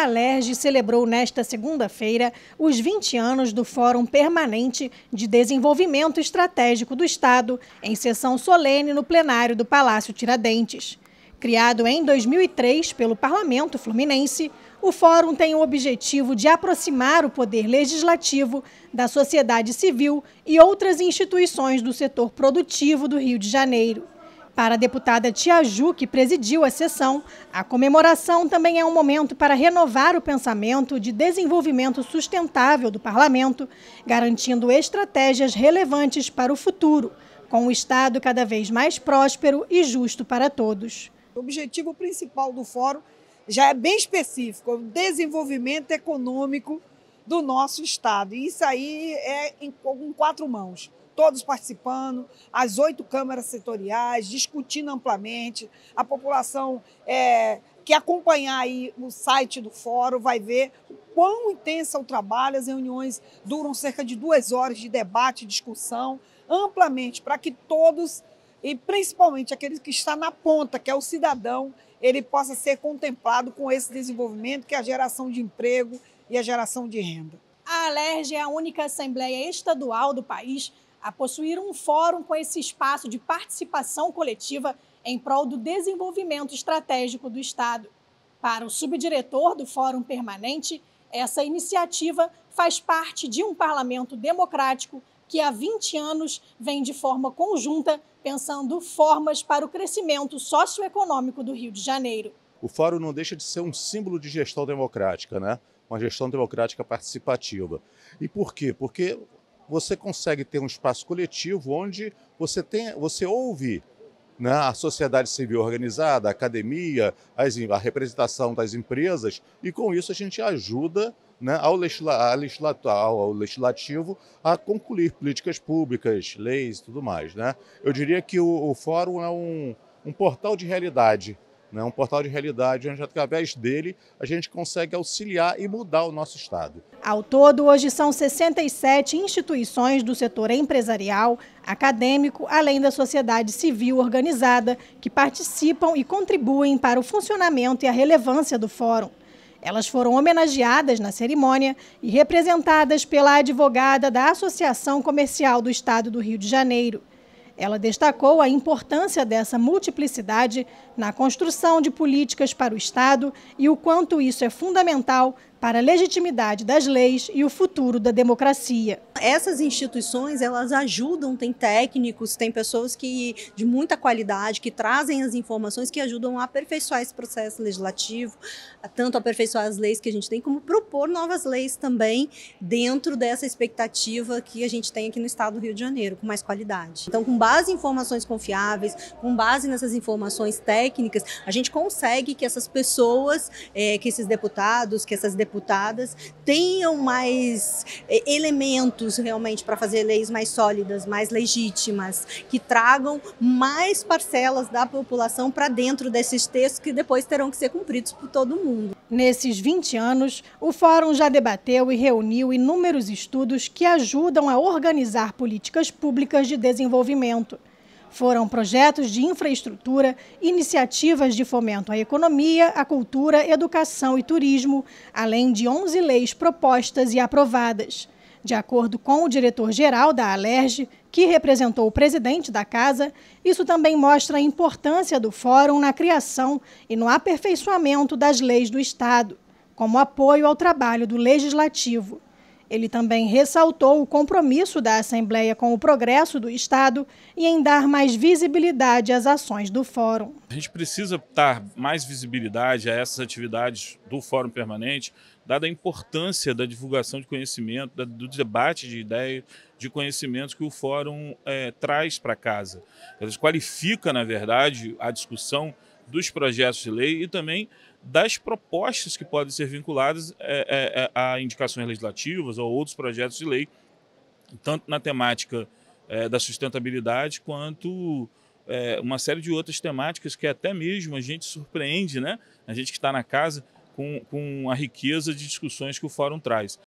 a Alerj celebrou nesta segunda-feira os 20 anos do Fórum Permanente de Desenvolvimento Estratégico do Estado, em sessão solene no plenário do Palácio Tiradentes. Criado em 2003 pelo Parlamento Fluminense, o fórum tem o objetivo de aproximar o poder legislativo da sociedade civil e outras instituições do setor produtivo do Rio de Janeiro. Para a deputada Tiaju, que presidiu a sessão, a comemoração também é um momento para renovar o pensamento de desenvolvimento sustentável do parlamento, garantindo estratégias relevantes para o futuro, com o Estado cada vez mais próspero e justo para todos. O objetivo principal do fórum já é bem específico, é o desenvolvimento econômico do nosso Estado. E isso aí é em, em quatro mãos todos participando, as oito câmaras setoriais, discutindo amplamente. A população é, que acompanhar aí o site do fórum vai ver o quão intenso é o trabalho. As reuniões duram cerca de duas horas de debate, e discussão, amplamente, para que todos, e principalmente aquele que está na ponta, que é o cidadão, ele possa ser contemplado com esse desenvolvimento, que é a geração de emprego, e a geração de renda. A Alerj é a única assembleia estadual do país a possuir um fórum com esse espaço de participação coletiva em prol do desenvolvimento estratégico do Estado. Para o subdiretor do Fórum Permanente, essa iniciativa faz parte de um parlamento democrático que há 20 anos vem de forma conjunta pensando formas para o crescimento socioeconômico do Rio de Janeiro o fórum não deixa de ser um símbolo de gestão democrática, né? uma gestão democrática participativa. E por quê? Porque você consegue ter um espaço coletivo onde você, tem, você ouve né, a sociedade civil organizada, a academia, as, a representação das empresas, e com isso a gente ajuda né, ao, legisla, legisla, ao, legislativo a concluir políticas públicas, leis e tudo mais. Né? Eu diria que o, o Fórum é um, um portal de realidade né? um portal de realidade, onde através dele a gente consegue auxiliar e mudar o nosso Estado. Ao todo, hoje são 67 instituições do setor empresarial, acadêmico, além da sociedade civil organizada, que participam e contribuem para o funcionamento e a relevância do Fórum. Elas foram homenageadas na cerimônia e representadas pela advogada da Associação Comercial do Estado do Rio de Janeiro. Ela destacou a importância dessa multiplicidade na construção de políticas para o Estado e o quanto isso é fundamental para a legitimidade das leis e o futuro da democracia. Essas instituições, elas ajudam, tem técnicos, tem pessoas que de muita qualidade que trazem as informações que ajudam a aperfeiçoar esse processo legislativo, tanto aperfeiçoar as leis que a gente tem como propor novas leis também dentro dessa expectativa que a gente tem aqui no estado do Rio de Janeiro, com mais qualidade. Então, com base em informações confiáveis, com base nessas informações técnicas, técnicas, a gente consegue que essas pessoas, é, que esses deputados, que essas deputadas tenham mais é, elementos realmente para fazer leis mais sólidas, mais legítimas, que tragam mais parcelas da população para dentro desses textos que depois terão que ser cumpridos por todo mundo. Nesses 20 anos, o Fórum já debateu e reuniu inúmeros estudos que ajudam a organizar políticas públicas de desenvolvimento. Foram projetos de infraestrutura, iniciativas de fomento à economia, à cultura, educação e turismo, além de 11 leis propostas e aprovadas. De acordo com o diretor-geral da Alerj, que representou o presidente da casa, isso também mostra a importância do fórum na criação e no aperfeiçoamento das leis do Estado, como apoio ao trabalho do legislativo. Ele também ressaltou o compromisso da Assembleia com o progresso do Estado e em dar mais visibilidade às ações do Fórum. A gente precisa dar mais visibilidade a essas atividades do Fórum Permanente, dada a importância da divulgação de conhecimento, do debate de ideias, de conhecimentos que o Fórum é, traz para casa. Ele qualifica, na verdade, a discussão dos projetos de lei e também das propostas que podem ser vinculadas é, é, é, a indicações legislativas ou outros projetos de lei, tanto na temática é, da sustentabilidade quanto é, uma série de outras temáticas que até mesmo a gente surpreende, né? A gente que está na casa com, com a riqueza de discussões que o fórum traz.